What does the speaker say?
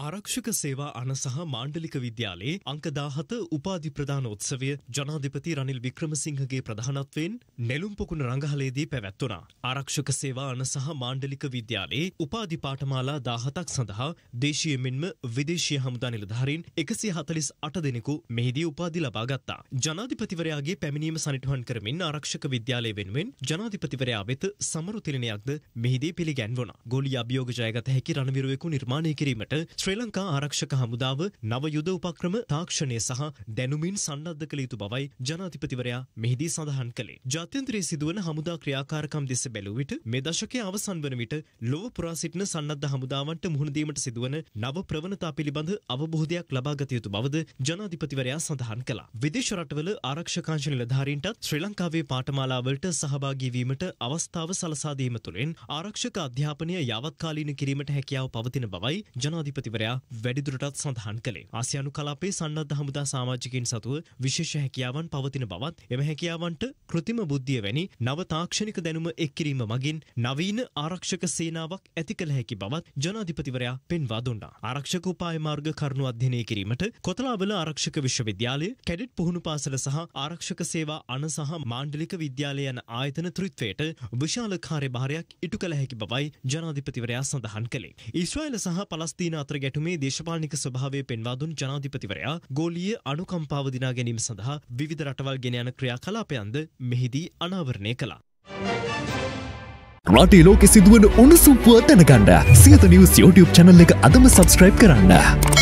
ආරක්ෂක සේවා අන සහ මාණ්ඩලික විද්‍යාලයේ අංකදාහත උපාධි ප්‍රධානෝත්සවය ජනාධිපති රනිල් වික්‍රමසිංහගේ ප්‍රධානත්වයෙන් නෙළුම්පොකුණ රඟහලේදී පැවැත්වනා. ආරක්ෂක සේවා අන සහ මාණ්ඩලික විද්‍යාලයේ උපාධි පාඨමාලා දාහතක් සඳහා දේශීය මෙන්ම විදේශීය හමුදා නිලධාරීන් එකසිය හතලිස් අට දෙනෙකු මෙහිදී උපාධි ලබා ගත්තා. ජනාධිපතිවරයාගේ පැමිණීම සනිටුහන් කරමින් ආරක්ෂක විද්‍යාලය වෙනුවෙන් ජනාධිපතිවරයා වෙත සමරුතිරණයක්ද මෙහිදී පිළිගැන්වුණා. ගොලි අභියෝග ජයගත හැකි රණවිරුවෙකු නිර්මාණය කිරීමට ශ්‍රී ශ්‍රී ලංකා ආරක්ෂක හමුදාව නව යුද උපක්‍රම තාක්ෂණය සහ දැනුමින් සන්නද්ධ කළ යුතු බවයි ජනාධිපතිවරයා මෙහිදී සඳහන් කළේ. ජාත්‍යන්තරයේ සිදුවන හමුදා ක්‍රියාකාරකම් දෙස බැලූ විට මේ දශකයේ අවසන් වන විට ලොව පුරා සිටින සන්නද්ධ හමුදාවන්ට මුහුණ දීමට සිදුවන නව ප්‍රවණතා පිළිබඳ අවබෝධයක් ලබා ගත යුතු බවද ජනාධිපතිවරයා සඳහන් කළා. විදේශ රටවල ආරක්ෂකාංශ නිලධාරීන්ටත් ශ්‍රී ලංකාවේ පාඨමාලාවලට සහභාගී වීමට අවස්ථාව සලසා දීම තුළින් ආරක්ෂක අධ්‍යාපනය යාවත්කාලීන කිරීමට හැකියාව පවතින බවයි ජනාධිපතිවරයා අමාත්‍යවරයා වැඩිදුරටත් සඳහන් කළේ. ආසියානු කලාපයේ සන්නද්ධ හමුදා සමාජිකින් සතුව විශේෂ හැකියාවන් පවතින බවත් එම හැකියාවන්ට කෘතිම බුද්ධිය වැනි නව තාක්ෂණික දැනුම එක් කිරීම මගින් නවීන ආරක්ෂක සේනාවක් ඇති කළ හැකි බවත් ජනාධිපතිවරයා පෙන්වා දුන්නා. ආරක්ෂක උපාය මාර්ග කරුණු අධ්‍යයනය කිරීමට කොතලාවල ආරක්ෂක විශ්වවිද්‍යාලය කැඩට් පුහුණු පාසල සහ ආරක්ෂක සේවා අණ සහ මාණ්ඩලික විද්‍යාලය යන ආයතන තෘත්වයට විශාල කාර්යභාරයක් ඉටු කළ හැකි බවයි ජනාධිපතිවරයා සඳහන් කළේ. ඉස්රායල සහ පලස්තීන අතර ගැටුමේ දේශපාලනික ස්වභාවය පෙන්වා දුන් ජනාධිපතිවරයා ගෝලීය අනුකම්පාව දිනා ගැනීම සඳහා විවිධ රටවල් ගෙන යන ක්‍රියාකලාපයන්ද මෙහිදී අනාවරණය කළා. රටේ ලෝකෙ සිදුවන උණුසුම්පුව දැනගන්න සියත නිවුස් YouTube channel එක අදම subscribe කරන්න.